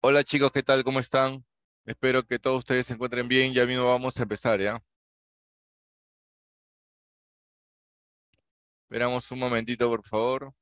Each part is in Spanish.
Hola chicos, ¿qué tal? ¿Cómo están? Espero que todos ustedes se encuentren bien. Ya mismo vamos a empezar, ¿ya? Esperamos un momentito, por favor.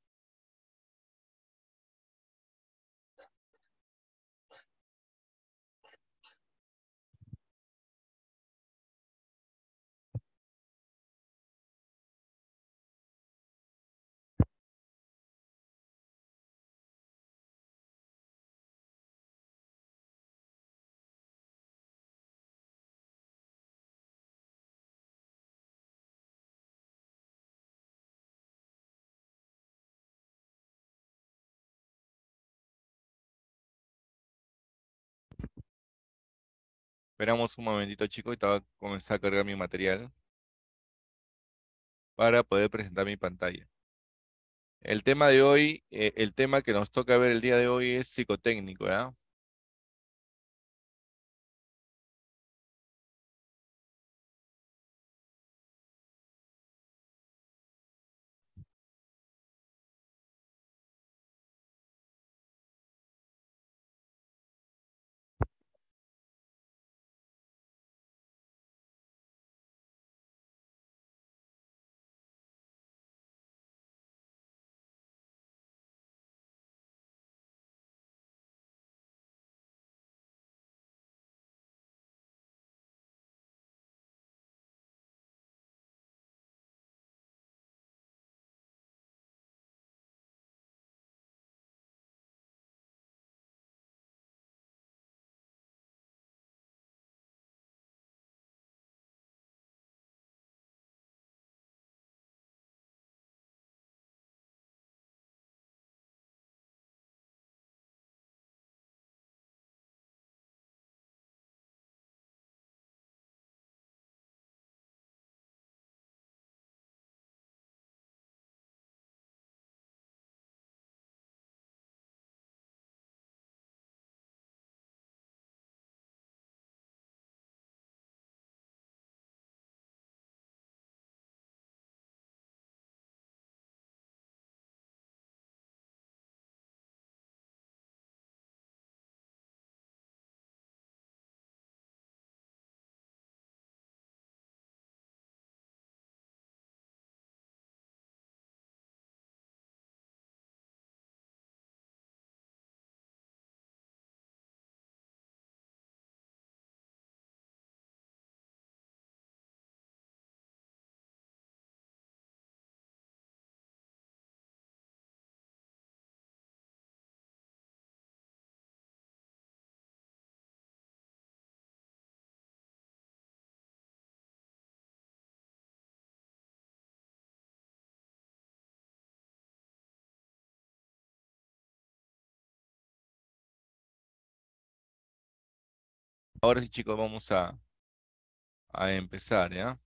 Esperamos un momentito, chicos, y te voy a comenzar a cargar mi material para poder presentar mi pantalla. El tema de hoy, eh, el tema que nos toca ver el día de hoy es psicotécnico, ¿verdad? Ahora sí, chicos, vamos a, a empezar, ¿ya?